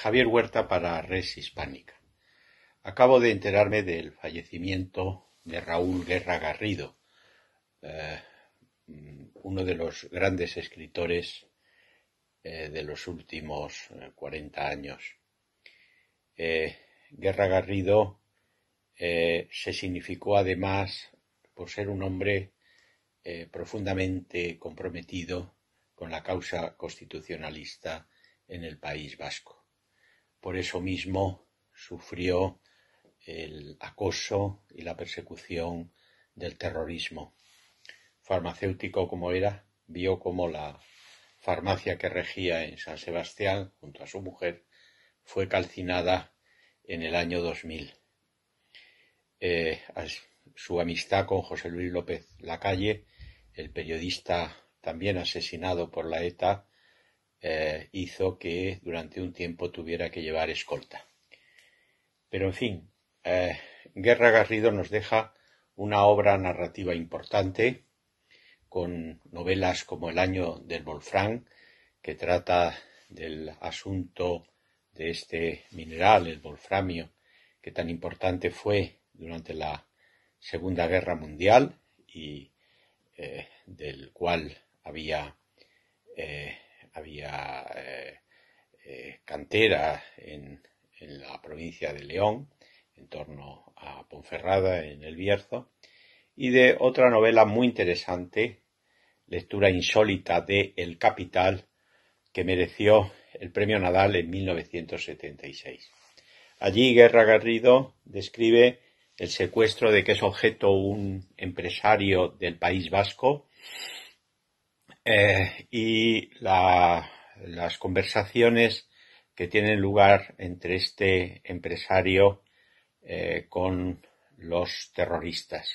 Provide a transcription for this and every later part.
Javier Huerta para Res Hispánica. Acabo de enterarme del fallecimiento de Raúl Guerra Garrido, eh, uno de los grandes escritores eh, de los últimos eh, cuarenta años. Guerra Garrido se significó además por ser un hombre profundamente comprometido con la causa constitucionalista en el País Vasco. Por eso mismo sufrió el acoso y la persecución del terrorismo. Farmacéutico como era, vio cómo la farmacia que regía en San Sebastián, junto a su mujer, fue calcinada en el año 2000. Eh, su amistad con José Luis López Lacalle, el periodista también asesinado por la ETA, eh, hizo que durante un tiempo tuviera que llevar escolta. Pero en fin, eh, Guerra Garrido nos deja una obra narrativa importante con novelas como El año del Wolfram, que trata del asunto de este mineral, el wolframio, que tan importante fue durante la Segunda Guerra Mundial y eh, del cual había había eh, eh en, la provincia de León, en torno a Ponferrada, en el Bierzo, y de otra novela muy interesante, lectura insólita de El Capital, que mereció el premio Nadal en 1976. Allí Guerra Garrido describe el secuestro de que es objeto un empresario del País Vasco eh, y las conversaciones que tienen lugar entre este empresario eh, con los terroristas.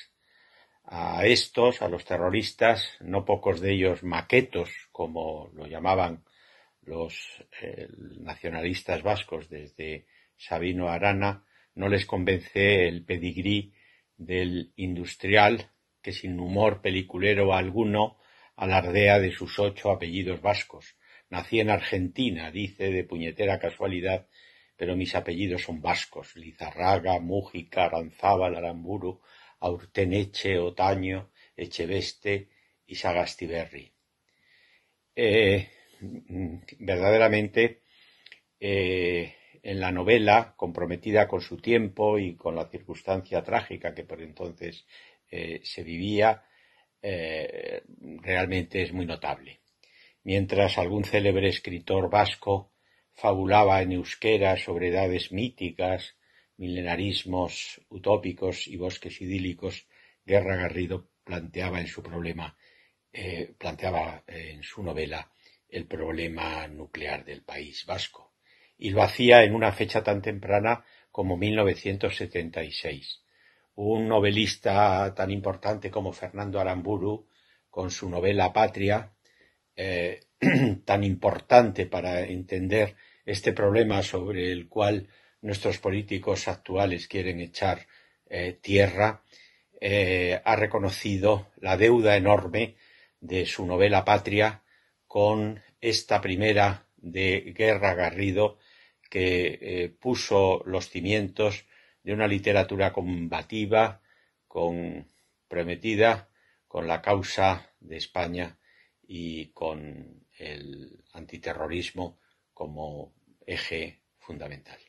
A estos, a los terroristas, no pocos de ellos maquetos, como lo llamaban los eh, nacionalistas vascos desde Sabino Arana, no les convence el pedigrí del industrial que sin humor peliculero alguno Alardea de sus ocho apellidos vascos. Nací en Argentina, dice de puñetera casualidad, pero mis apellidos son vascos. Lizarraga, Mújica, Aranzaba, Aramburu, Aurteneche, Otaño, Echeveste y Sagastiberri. Eh, verdaderamente, eh, en la novela, comprometida con su tiempo y con la circunstancia trágica que por entonces eh, se vivía, eh, realmente es muy notable. Mientras algún célebre escritor vasco fabulaba en euskera sobre edades míticas, milenarismos utópicos y bosques idílicos, Guerra Garrido planteaba en su problema, eh, planteaba en su novela el problema nuclear del país vasco, y lo hacía en una fecha tan temprana como 1976 un novelista tan importante como Fernando Aramburu, con su novela Patria, eh, tan importante para entender este problema sobre el cual nuestros políticos actuales quieren echar eh, tierra, eh, ha reconocido la deuda enorme de su novela Patria con esta primera de Guerra Garrido que puso los cimientos de una literatura combativa, con, prometida con la causa de España y con el antiterrorismo como eje fundamental.